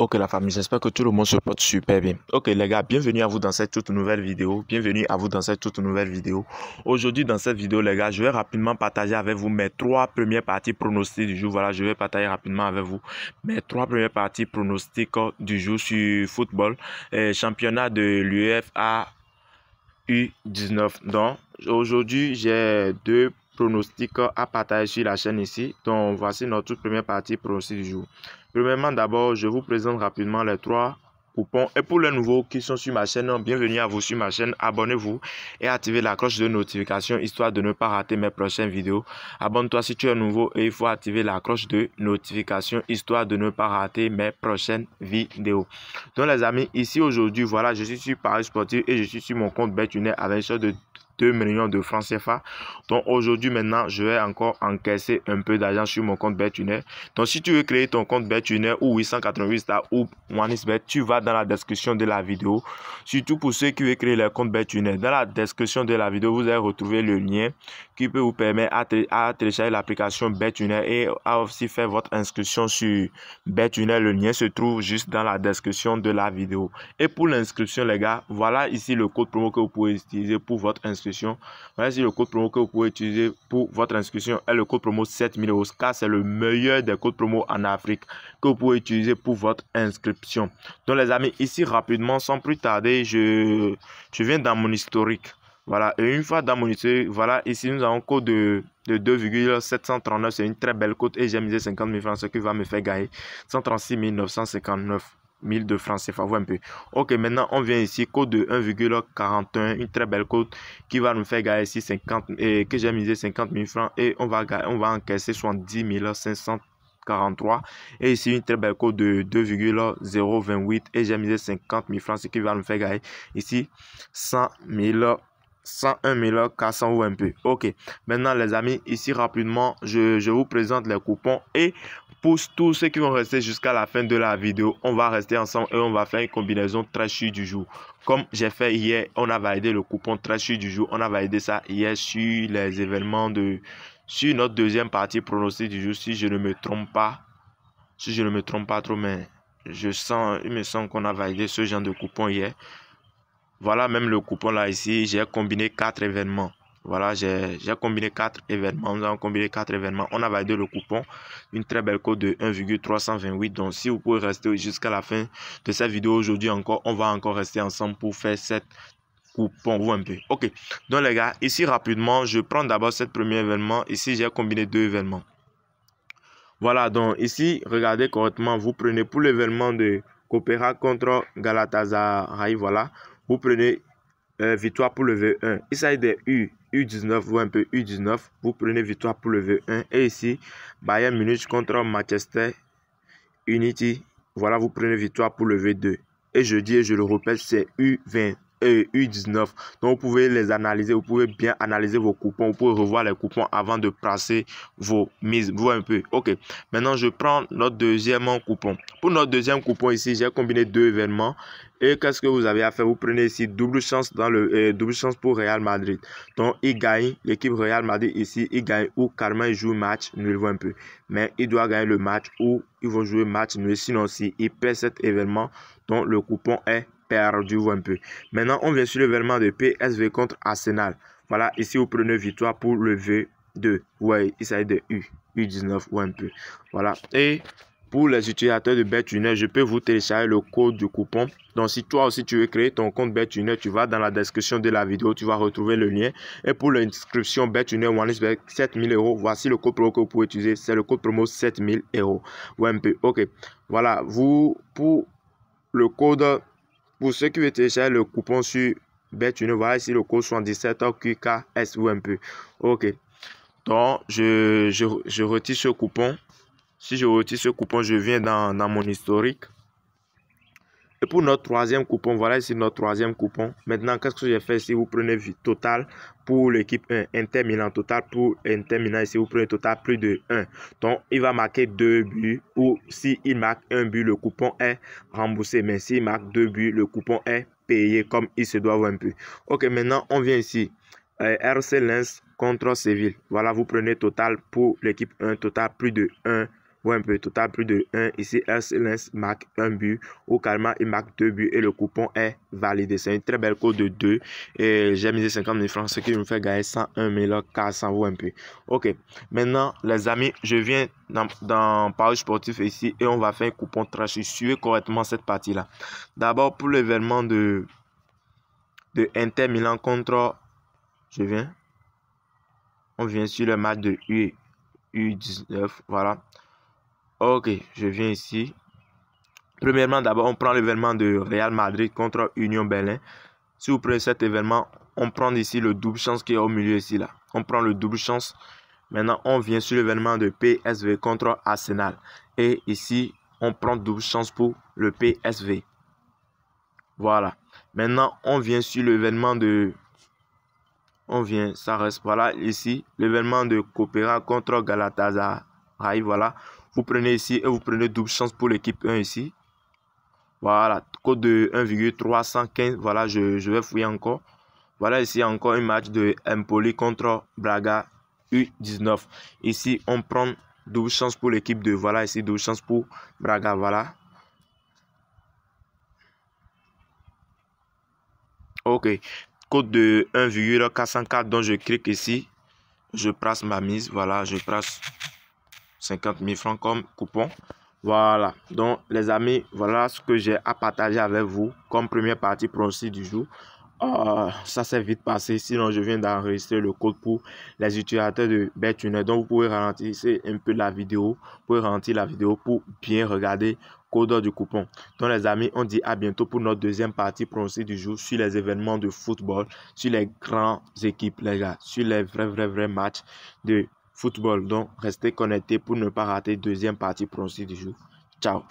Ok la famille, j'espère que tout le monde se porte super bien. Ok les gars, bienvenue à vous dans cette toute nouvelle vidéo. Bienvenue à vous dans cette toute nouvelle vidéo. Aujourd'hui dans cette vidéo les gars, je vais rapidement partager avec vous mes trois premières parties pronostics du jour. Voilà, je vais partager rapidement avec vous mes trois premières parties pronostiques du jour sur football. et eh, championnat de l'UFA U19. Donc aujourd'hui j'ai deux pronostic à partager sur la chaîne ici. Donc voici notre toute première partie pronostic du jour. Premièrement d'abord, je vous présente rapidement les trois coupons. Et pour les nouveaux qui sont sur ma chaîne, bienvenue à vous sur ma chaîne. Abonnez-vous et activez la cloche de notification histoire de ne pas rater mes prochaines vidéos. Abonne-toi si tu es nouveau et il faut activer la cloche de notification histoire de ne pas rater mes prochaines vidéos. Donc les amis, ici aujourd'hui, voilà, je suis sur Paris Sportif et je suis sur mon compte Betunet avec un de 2 millions de francs CFA. Donc aujourd'hui maintenant, je vais encore encaisser un peu d'argent sur mon compte Betuner. Donc si tu veux créer ton compte Betuner ou 888 Star ou OneIsBet, tu vas dans la description de la vidéo. Surtout pour ceux qui veulent créer leur compte Betuner. Dans la description de la vidéo, vous allez retrouver le lien qui peut vous permettre à, télécharger l'application Betuner et à aussi faire votre inscription sur Betuner. Le lien se trouve juste dans la description de la vidéo. Et pour l'inscription, les gars, voilà ici le code promo que vous pouvez utiliser pour votre inscription voici le code promo que vous pouvez utiliser pour votre inscription et le code promo 7000 euros, c'est le meilleur des codes promo en Afrique que vous pouvez utiliser pour votre inscription. Donc, les amis, ici rapidement, sans plus tarder, je, viens dans mon historique. Voilà, et une fois dans mon historique, voilà, ici nous avons un code de, de 2,739, c'est une très belle cote et j'ai misé 50 000 francs, ce qui va me faire gagner 136 959 de francs c'est Vous un peu. Ok, maintenant on vient ici, code de 1,41, une très belle cote qui va nous faire gagner ici 50 et que j'ai misé 50 000 francs et on va, on va encaisser 70 543. et ici une très belle cote de 2,028 et j'ai misé 50 000 francs ce qui va nous faire gagner ici 100 000 101 400 ou un peu. Ok, maintenant les amis, ici rapidement, je, vous présente les coupons et pour tous ceux qui vont rester jusqu'à la fin de la vidéo, on va rester ensemble et on va faire une combinaison très du jour. Comme j'ai fait hier, on a validé le coupon très du jour. On a validé ça hier sur les événements de... Sur notre deuxième partie pronostic du jour, si je ne me trompe pas. Si je ne me trompe pas trop, mais je sens, il me semble qu'on a validé ce genre de coupon hier. Voilà même le coupon là ici, j'ai combiné quatre événements. Voilà, j'ai combiné quatre événements. Nous avons combiné quatre événements. On a validé le coupon. Une très belle cote de 1,328. Donc, si vous pouvez rester jusqu'à la fin de cette vidéo aujourd'hui encore, on va encore rester ensemble pour faire cette coupon. Vous un peu. OK. Donc, les gars, ici rapidement, je prends d'abord cette premier événement. Ici, j'ai combiné deux événements. Voilà. Donc, ici, regardez correctement. Vous prenez pour l'événement de Coopera contre Galatasaray. Voilà. Euh, vous prenez victoire pour le V1. Il s'agit des U, U19 ou un peu U19. Vous prenez victoire pour le V1. Et ici, Bayern Munich contre Manchester Unity. Voilà, vous prenez victoire pour le V2. Et je dis et je le répète, c'est U20 et U19. Donc, vous pouvez les analyser, vous pouvez bien analyser vos coupons, vous pouvez revoir les coupons avant de passer vos mises. Vous voyez un peu. Ok. Maintenant, je prends notre deuxième coupon. Pour notre deuxième coupon ici, j'ai combiné deux événements. Et qu'est-ce que vous avez à faire Vous prenez ici double chance dans le euh, double chance pour Real Madrid. Donc, il gagne, l'équipe Real Madrid ici, il gagne ou Carmen joue match Nous, il voit un peu. Mais il doit gagner le match ou ils vont jouer match nul. Sinon, si il perd cet événement, donc le coupon est perdu un peu. Maintenant, on vient sur le l'événement de PSV contre Arsenal. Voilà, ici, vous prenez victoire pour le V2. Ouais, il s'agit de U. U19 ou un peu. Voilà. Et pour les utilisateurs de BetUner, je peux vous télécharger le code du coupon. Donc, si toi aussi tu veux créer ton compte BetUner, tu vas dans la description de la vidéo, tu vas retrouver le lien. Et pour l'inscription BetUner OneSpec 7000 euros, voici le code promo que vous pouvez utiliser. C'est le code promo 7000 euros. Ou un peu. Ok. Voilà. Vous, pour le code pour ceux qui veulent télécharger le coupon sur Betune, voilà ici le code 77 peu. Ok. Donc, je, retire ce coupon. Si je retire ce coupon, je viens dans mon historique. Et pour notre troisième coupon, voilà ici notre troisième coupon. Maintenant, qu'est-ce que j'ai fait ici Vous prenez total pour l'équipe 1, Inter total pour Inter Milan. Ici, vous prenez total plus de 1. Donc, il va marquer 2 buts ou s'il marque 1 but, le coupon est remboursé. Mais s'il marque 2 buts, le coupon est payé comme il se doit un peu. Ok, maintenant, on vient ici. Euh, RC Lens contre Séville. Voilà, vous prenez total pour l'équipe 1, total plus de 1 un peu, total plus de 1. Ici, Lens marque un but. calma il marque 2 buts et le coupon est validé. C'est une très belle cote de 2. Et j'ai misé 50 000 francs, ce qui me fait gagner 101 000 400 ça un peu. Ok, maintenant, les amis, je viens dans, dans Paris Sportif ici et on va faire un coupon trash. Suivez correctement cette partie-là. D'abord, pour l'événement de, de Inter Milan contre. Je viens. On vient sur le match de U, U19. Voilà. Ok, je viens ici. Premièrement, d'abord, on prend l'événement de Real Madrid contre Union Berlin. Si vous prenez cet événement, on prend ici le double chance qui est au milieu ici. là. On prend le double chance. Maintenant, on vient sur l'événement de PSV contre Arsenal. Et ici, on prend double chance pour le PSV. Voilà. Maintenant, on vient sur l'événement de... On vient, ça reste, voilà, ici, l'événement de Coopéra contre Galatasaray, voilà. Vous prenez ici et vous prenez double chance pour l'équipe 1 ici. Voilà, code de 1,315. Voilà, je, vais fouiller encore. Voilà ici encore un match de Empoli contre Braga U19. Ici, on prend double chance pour l'équipe 2. Voilà ici, double chance pour Braga. Voilà. Ok. Code de 1,404. Donc, je clique ici. Je place ma mise. Voilà, je place 50 000 francs comme coupon. Voilà, donc les amis, voilà ce que j'ai à partager avec vous comme première partie pronostic du jour. Euh, ça s'est vite passé, sinon je viens d'enregistrer le code pour les utilisateurs de Betuner. Donc vous pouvez ralentir un peu la vidéo, vous pouvez ralentir la vidéo pour bien regarder code du coupon. Donc les amis, on dit à bientôt pour notre deuxième partie pronostic du jour sur les événements de football, sur les grandes équipes les gars, sur les vrais vrais vrais matchs de football. Donc, restez connectés pour ne pas rater deuxième partie pronostic du jour. Ciao